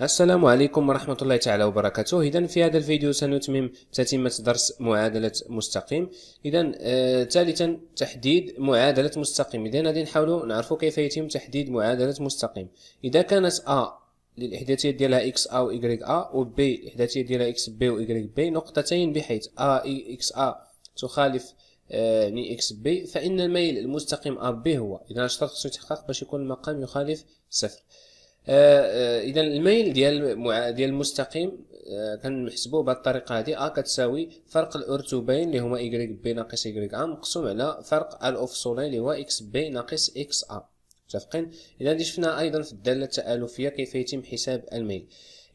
السلام عليكم ورحمة الله تعالى وبركاته إذا في هذا الفيديو سنتمم تتمة درس معادلة مستقيم إذا آه ثالثا تحديد معادلة مستقيم إذا غادي نحاولوا نعرفوا كيف يتم تحديد معادلة مستقيم إذا كانت أ للإحداثية ديالها إكس أ و إيكغيك أ و بي الإحداثية ديالها إكس بي و إيكغيك بي نقطتين بحيث أ إكس أ تخالف يعني إكس بي فإن الميل المستقيم أ بي هو إذا الشرط خصو يتحقق باش يكون المقام يخالف صفر آه، آه، اذا الميل ديال ديال المستقيم آه، كنحسبوه بهذه الطريقه هذه ا كتساوي فرق الارتبين اللي هما ي بي ناقص ي ا مقسوم على فرق الافصولين اللي هو اكس بي ناقص اكس ا متفقين اذا شفنا ايضا في الداله التالفيه كيف يتم حساب الميل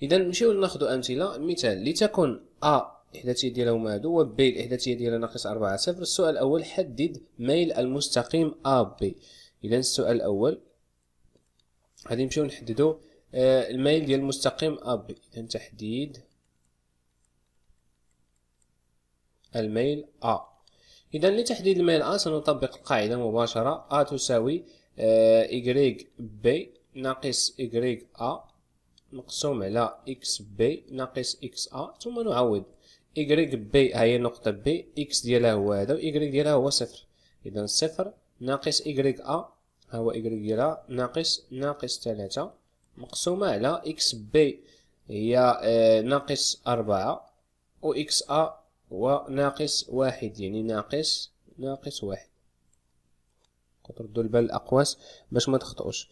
اذا نمشيو ناخذ امثله مثال لتكن ا احداثيه ديالها هما هادو وبي الاحداثيه ديالها ناقص 4 صفر السؤال الاول حدد ميل المستقيم ا بي اذا السؤال الاول غادي نمشيو نحددو آه، الميل ديال المستقيم اب اذا تحديد الميل ا اذا لتحديد الميل ا سنطبق القاعده مباشره ا تساوي ي آه، بي ناقص ي ا مقسوم على اكس بي ناقص اكس ا ثم نعوض y بي هي نقطة بي اكس ديالها هو هذا و ي ديالها هو صفر إذا صفر ناقص ي ا ها هو ديالها ناقص ناقص ثلاثة مقسومة على إكس بي هي آه، ناقص أربعة و إكس أ هو ناقص واحد يعني ناقص ناقص واحد كتردو البال الأقواس باش ما تخطئوش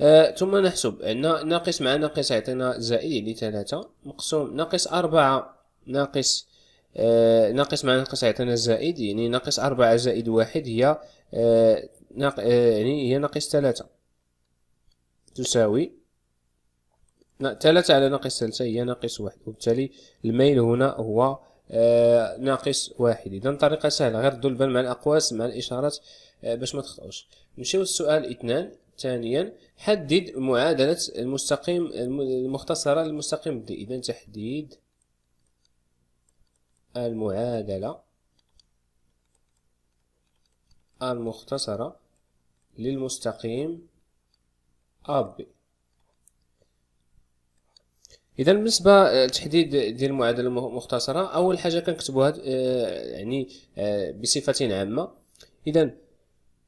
آه ثم نحسب عندنا ناقص مع ناقص يعطينا زائد يعني ثلاثة مقسوم ناقص أربعة ناقص آه ناقص مع ناقص يعطينا زائد يعني ناقص أربعة زائد واحد هي ناق... آه، يعني هي ناقص ثلاثة تساوي ثلاثة على ناقص ثلاثة هي ناقص واحد وبالتالي الميل هنا هو آه ناقص واحد اذا طريقه سهله غير دول بال مع الاقواس مع الاشارات آه، باش ما تخطأوش نمشيو للسؤال اثنان ثانيا حدد معادله المستقيم المختصره للمستقيم دي اذا تحديد المعادله المختصرة للمستقيم AB اذا بالنسبه لتحديد ديال المعادله المختصره اول حاجه كنكتبوها آه، يعني آه، بصفه عامه اذا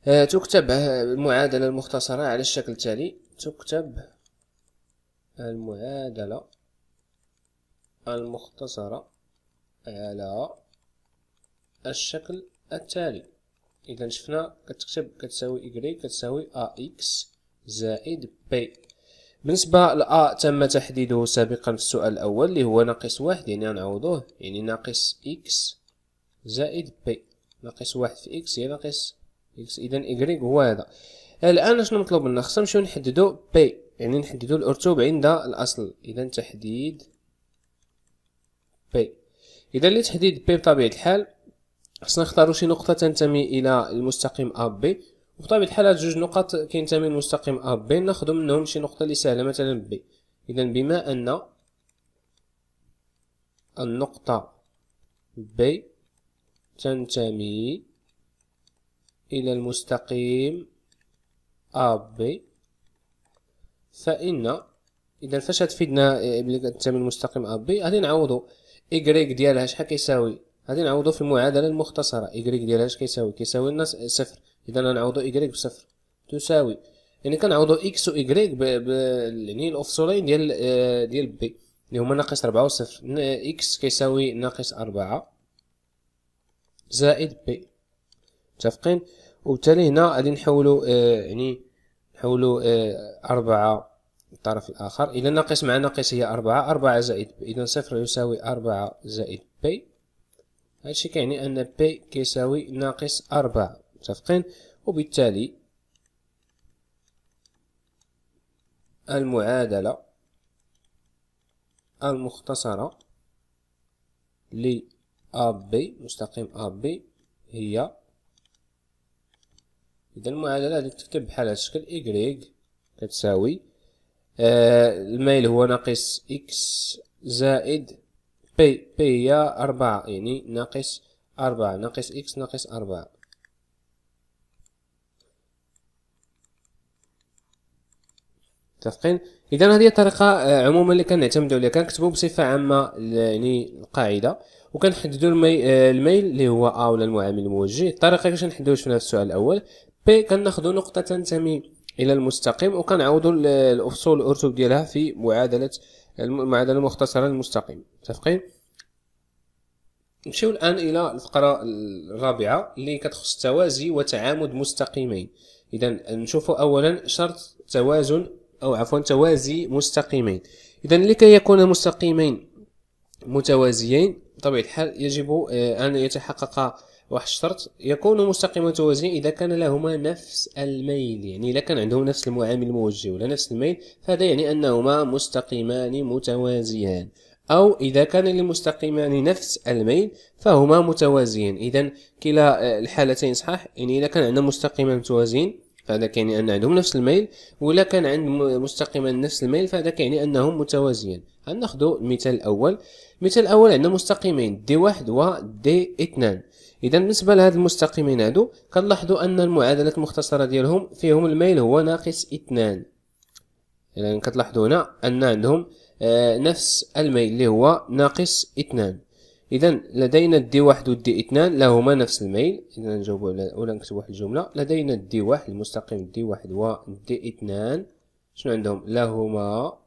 آه، تكتب المعادله المختصره على الشكل التالي تكتب المعادله المختصره على الشكل التالي اذا شفنا كتكتب كتساوي y كتساوي ax زائد بي بالنسبه ل تم تحديده سابقا في السؤال الاول اللي هو ناقص واحد يعني غنعوضوه يعني ناقص x زائد بي ناقص واحد في x هي ناقص x اذا y هو هذا الان شنو مطلوب منا خصنا نمشيو نحددو بي يعني نحددو الارتوب عند الاصل اذا تحديد بي اذا لتحديد بي بطبيعه الحال خصنا نختاروا شي نقطه تنتمي الى المستقيم ا بي وبطبيعه الحال هاد جوج نقط كينتمي المستقيم ا بي ناخذ منهم شي نقطه اللي سهله مثلا بي اذا بما ان النقطه بي تنتمي الى المستقيم ا بي فان اذا فاش تفيدنا تنتمي المستقيم ا بي غادي نعوضو إيكغيك ديالها شحال كيساوي غادي نعوضو في المعادله المختصره إيكغيك ديال اش كيساوي كيساوي لنا صفر اذا غنعوضو إيكغيك بصفر تساوي يعني كنعوضو اكس و ايكغيك يعني الافصولين ديال آه، ديال بي اللي هما ناقص ربعة و صفر اكس كيساوي ناقص أربعة زائد بي متفقين وبالتالي هنا غادي نحولو آه، يعني نحولو آه أربعة الطرف الآخر إذا ناقص مع ناقص هي أربعة أربعة زائد بي إذا صفر يساوي أربعة زائد بي هادشي كيعني ان بي كيساوي ناقص أربعة متفقين وبالتالي المعادلة المختصرة ل بي مستقيم بي هي إذا المعادلة هادي تكتب بحال هاد الشكل إكغيك كتساوي آه الميل هو ناقص إكس زائد بي بي هي أربعة يعني ناقص أربعة ناقص إكس ناقص أربعة متفقين اذا هذه الطريقه عموما اللي كنعتمدو عليها كنكتبو بصفه عامه يعني القاعده وكنحددو المي... الميل اللي هو ا ولا المعامل الموجه الطريقه كيفاش نحددو شفنا في السؤال الاول بي كناخدو نقطه تنتمي الى المستقيم وكنعوضو الافصول الارتب ديالها في معادله المعادلة المختصرة للمستقيم متفقين نمشيو الآن إلى الفقرة الرابعة اللي كتخص توازي وتعامد مستقيمين إذا نشوفوا أولا شرط توازن أو عفوا توازي مستقيمين إذا لكي يكون مستقيمين متوازيين بطبيعة الحال يجب آه، أن يتحقق واحد الشرط يكون مستقيم متوازن اذا كان لهما نفس الميل يعني اذا كان عندهم نفس المعامل الموجه ولا نفس الميل فهذا يعني انهما مستقيمان متوازيان أو إذا كان للمستقيمان نفس الميل فهما متوازيان إذا كلا آه، الحالتين صحاح يعني إذا كان عندنا مستقيمان متوازيين فهذا كيعني أن عندهم نفس الميل ولا كان عند مستقيمان نفس الميل فهذا كيعني أنهم متوازيان غناخدو المثال الاول المثال الاول عندنا مستقيمين دي واحد و دي اثنان اذا بالنسبه لهاد المستقيمين هادو كنلاحظوا ان المعادلات المختصره ديالهم فيهم الميل هو ناقص اثنان اذا كتلاحظوا هنا ان عندهم آه نفس الميل اللي هو ناقص اثنان اذا لدينا دي واحد دي اثنان لهما نفس الميل اذا نجاوبوا على اولا نكتبو واحد الجمله لدينا دي واحد المستقيم دي واحد ودي اثنان شنو عندهم لهما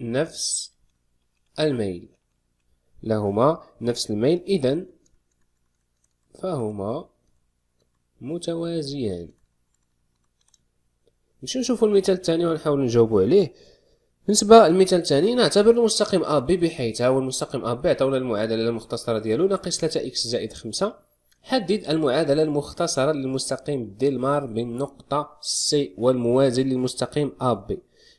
نفس الميل لهما نفس الميل إذا فهما متوازيان نمشيو نشوفو المثال الثاني ونحاول نجاوبو عليه بالنسبة للمثال الثاني نعتبر المستقيم أ بي بحيث هو المستقيم أ بي عطاونا المعادلة المختصرة ديالو ناقص 3 إكس زائد 5 حدد المعادلة المختصرة للمستقيم ديلمار بين نقطة سي والموازي للمستقيم أ بي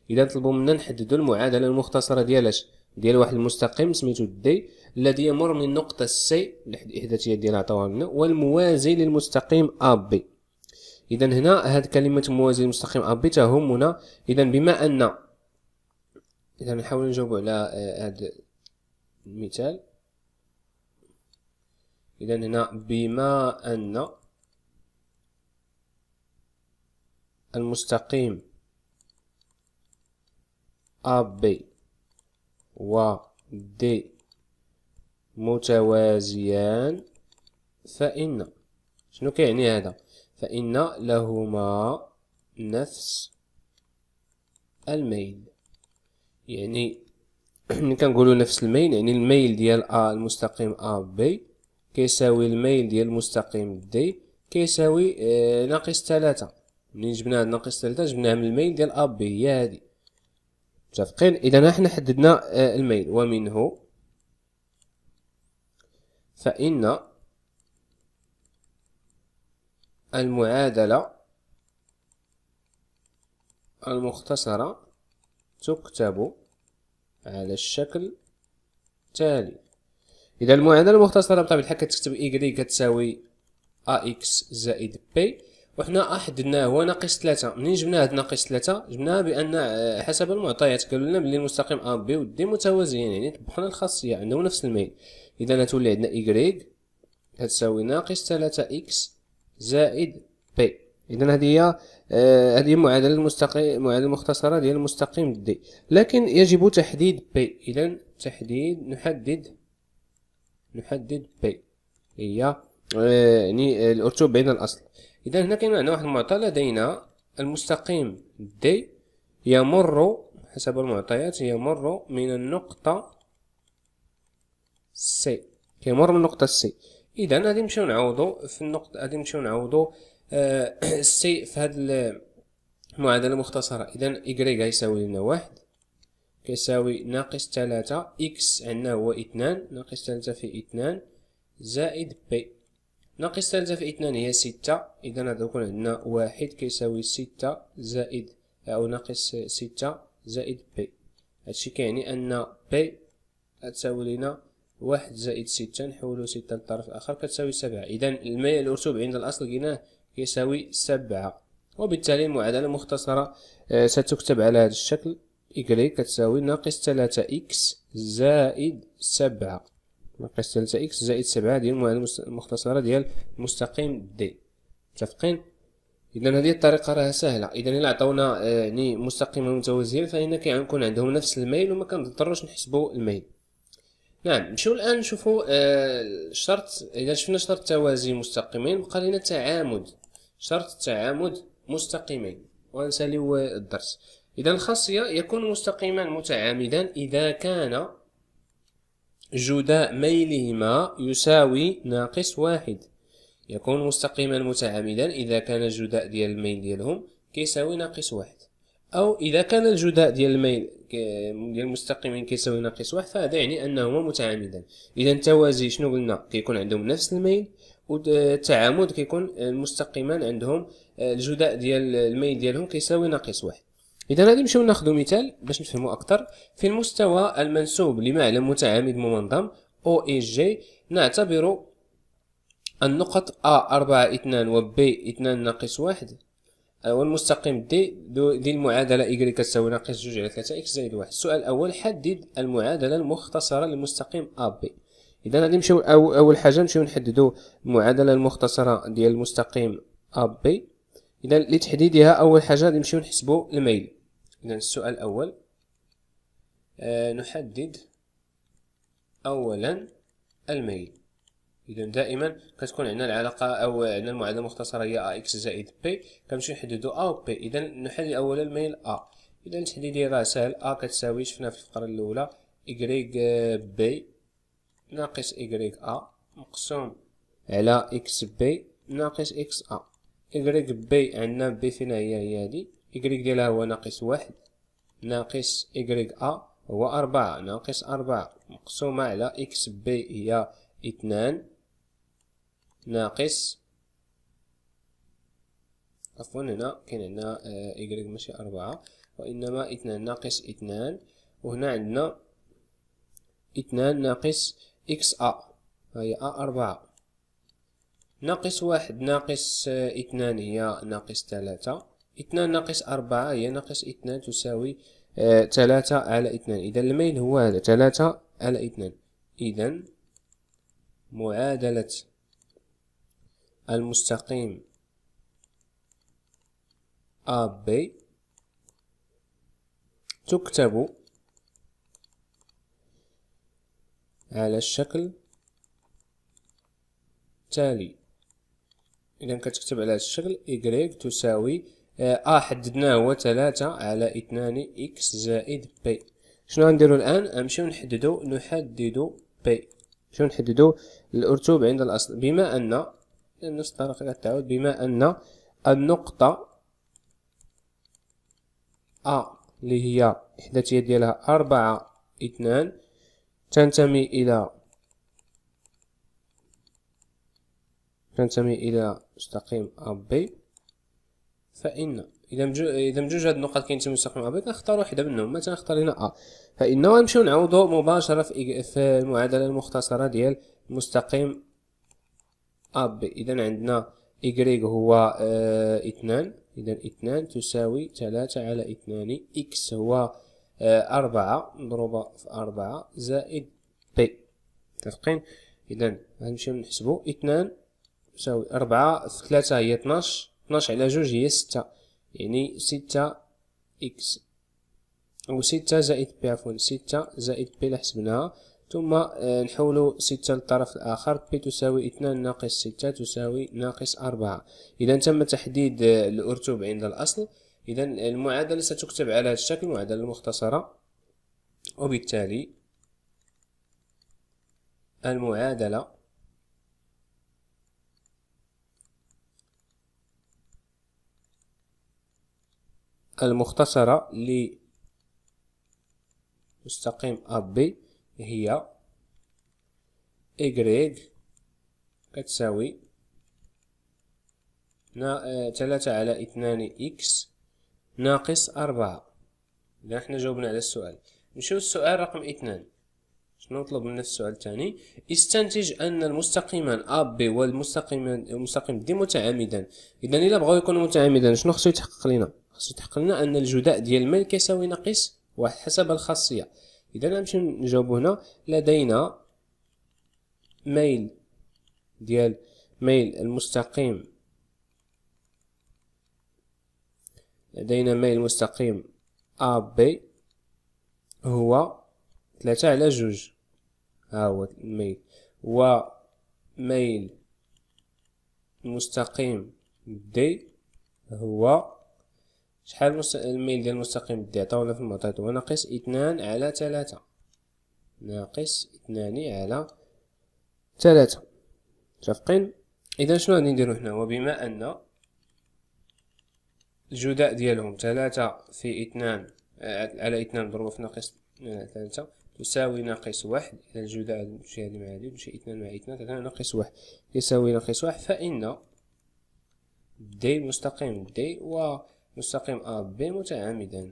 إذا طلبوا منا نحددو المعادلة المختصرة ديالاش ديال واحد المستقيم سميتو دي الذي يمر من نقطة سي الإحداثية ديالها عطاوها لنا والموازي للمستقيم أبي إذا هنا هاد كلمة موازي للمستقيم أبي تهمنا إذا بما أن إذا نحاول نجاوب على آه، هاد المثال إذا هنا بما أن المستقيم أبي و د متوازيان فإن شنو كيعني هذا فإن لهما نفس الميل يعني ملي كنقولوا نفس الميل يعني الميل ديال ا المستقيم ا بي كيساوي الميل ديال المستقيم دي كيساوي آه ناقص ثلاثة ملي جبنا هاد ناقص ثلاثة جبناها من الميل ديال ا بي هي هادي متفقين اذا نحن حددنا آه، الميل ومنه فان المعادله المختصره تكتب على الشكل التالي اذا المعادله المختصره بطبيعه الحال كتكتب y كتساوي ax زائد بي وحنا حددناه هو ناقص ثلاثة منين جبنا هاد ناقص ثلاثة جبناها بان آه، حسب المعطيات قالوا لنا بلي المستقيم ا بي و دي متوازيين يعني طبقنا الخاصية عندهم نفس الميل اذا غتولي عندنا y هتساوي ناقص ثلاثة اكس زائد بي اذا هذه هي آه، هذه معادلة المستقيم معادلة مختصرة ديال المستقيم دي لكن يجب تحديد بي اذا تحديد نحدد نحدد بي هي آه، يعني آه بين الاصل إذا هنا كاين عندنا واحد المعطى لدينا المستقيم دي يمر حسب المعطيات يمر من النقطة سي كيمر من النقطة سي إذا غادي نمشيو نعوضو في النقطة غادي نمشيو نعوضو آه، سي في هاد المعادلة المختصرة إذا إكغيك غيساوي لنا واحد كيساوي ناقص تلاتة إكس عندنا هو اثنان ناقص تلاتة في اثنان زائد بي ناقص ثلاثة في اثنان هي ستة إذا هذا يكون عندنا واحد كيساوي ستة زائد أو ناقص ستة زائد بي هادشي كيعني أن بي تساوي لنا واحد زائد ستة نحولو ستة للطرف الآخر كتساوي سبعة إذا الماء المرتوب عند الأصل لقيناه كيساوي سبعة وبالتالي المعادلة المختصرة آه، ستكتب على هذا الشكل إيكغيك كتساوي ناقص ثلاثة إكس زائد سبعة ناقص تلتا إكس زائد سبعة ديال المعادلة المختصرة ديال مستقيم دي متفقين إذا هذه الطريقة راه سهلة إذا إلا عطاونا آه، يعني مستقيم متوازيين فإن كيكون عندهم نفس الميل وما كنضطروش نحسبو الميل نعم نمشيو الان نشوفوا الشرط آه، اذا شفنا شرط توازي مستقيمين بقى لنا تعامد شرط تعامد مستقيمين ونساليو الدرس اذا الخاصيه يكون مستقيمان متعامدان اذا كان جداء ميلهما يساوي ناقص واحد يكون مستقيما متعامدا إذا كان الجداء ديال الميل ديالهم كيساوي ناقص واحد أو إذا كان الجداء ديال الميل ديال المستقيمين كيساوي ناقص واحد فهذا يعني أنهما متعامدان إذا التوازي شنو قلنا كيكون عندهم نفس الميل والتعامد كيكون المستقيمان عندهم آه، الجداء ديال الميل ديالهم كيساوي ناقص واحد إذا غادي نمشيو ناخذ مثال باش نفهمو أكثر في المستوى المنسوب لمعلم متعامد منظم جي نعتبر النقط ا 4 2 و B 2 ناقص 1 آه، والمستقيم دي ذي المعادلة Y تساوي ناقص 2 على 3 X زائد 1 السؤال الأول حدد المعادلة المختصرة للمستقيم لمستقيم AB إذا غادي نمشيو أول حاجة نمشيو نحددو المعادلة المختصرة ديال المستقيم AB اذا لتحديدها اول حاجه نمشيو نحسبوا الميل اذا السؤال الاول أه نحدد اولا الميل اذا دائما كتكون عندنا العلاقه او عندنا المعادله المختصره هي ا اكس زائد بي كنمشيو نحددو ا و بي اذا نحدد اولا الميل ا اذا تحديدي راه سهل ا كتساوي شفنا في الفقره الاولى y بي آه، ناقص y ا مقسوم على اكس بي ناقص اكس ا إكغيك بي عندنا بي فينا هي هي هادي إكغيك ديالها هو ناقص واحد ناقص إكغيك أ هو أربعة ناقص أربعة مقسومة على إكس بي هي اثنان ناقص عفوا هنا كاين عندنا إكغيك آه، ماشي أربعة وإنما اثنان ناقص اثنان وهنا عندنا اثنان ناقص إكس أ هي أ أربعة ناقص واحد ناقص آه، اثنان هي ناقص ثلاثة اثنان ناقص أربعة هي ناقص اثنان تساوي آه، ثلاثة على اثنان إذا الميل هو هذا ثلاثة على اثنان إذا معادلة المستقيم AB تكتب على الشكل التالي إذا كتكتب على هذا الشكل y تساوي آ آه، آه، حددناه هو ثلاثة على اثنان إكس زائد بي شنو غنديرو الآن نمشيو نحددو نحددو بي شنو نحددو الأرتوب عند الأصل بما أن نفس الطريقة كتعاود بما أن النقطة أ اللي هي الحداتية ديالها أربعة اثنان تنتمي إلى تنتمي إلى مستقيم ا بي فإن إذا مجو... إذا مجوج هاد النقط كينتمي مستقيم ا بي كنختار وحدة منهم مثلا اختار هنا أ فإن غنمشيو نعوضو مباشرة في... في المعادلة المختصرة ديال مستقيم بي إذا عندنا إكريك هو آه، اثنان إذا اثنان تساوي ثلاثة على اثنان إكس هو آه، أربعة مضروبة في أربعة زائد بي متفقين إذا غنمشيو نحسبو اثنان تساوي أربعة ثلاثة هي اثناش اثناش على جوج هي ستة يعني ستة إكس أو ستة زائد بي عفوا ستة زائد بي اللي حسبناها ثم آه، نحولو ستة للطرف الآخر بي تساوي اثنان ناقص ستة تساوي ناقص أربعة إذا تم تحديد آه، الأرتوب عند الأصل إذا المعادلة ستكتب على هذا الشكل معادلة المختصرة وبالتالي المعادلة المختصرة لمستقيم AB هي Y كتساوي ثلاثة على اثنان X ناقص أربعة إذا حنا جاوبنا على السؤال نمشيو للسؤال رقم اثنان شنو نطلب من السؤال الثاني استنتج أن المستقيمان أ بي والمستقيم المستقيم دي متعامدان إذا إلا بغاو يكونوا متعامدان شنو خصو يتحقق لينا خاصو تحقق لنا ان الجداء ديال الميل كيساوي ناقص واحد حسب الخاصيه اذا غنمشيو نجاوبو هنا لدينا ميل ديال ميل المستقيم لدينا ميل مستقيم ا بي هو ثلاثة على جوج ها هو الميل و ميل مستقيم دي هو شحال الميل ديال المستقيم بدي عطاونا في المعطيات هو ناقص اثنان على ثلاثة ناقص اثنان على ثلاثة متفقين اذا شنو غادي نديرو هنا وبما ان الجداء ديالهم ثلاثة في اثنان آه، على اثنان مضروبة في ناقص آه، ثلاثة تساوي ناقص واحد إذا الجداء ماشي هادي مع هادي ماشي اثنان مع اثنان ثلاثة ناقص واحد يساوي ناقص واحد فإن دي مستقيم دي و مستقيم أ آه، ب متعامدا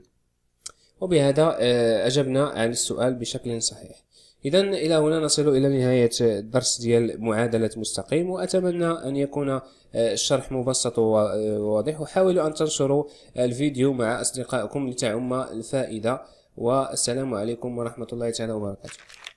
وبهذا آه، أجبنا عن السؤال بشكل صحيح إذا إلى هنا نصل إلى نهاية الدرس ديال معادلة مستقيم وأتمنى أن يكون آه، الشرح مبسط وواضح وحاولوا أن تنشروا الفيديو مع أصدقائكم لتعم الفائدة والسلام عليكم ورحمة الله تعالى وبركاته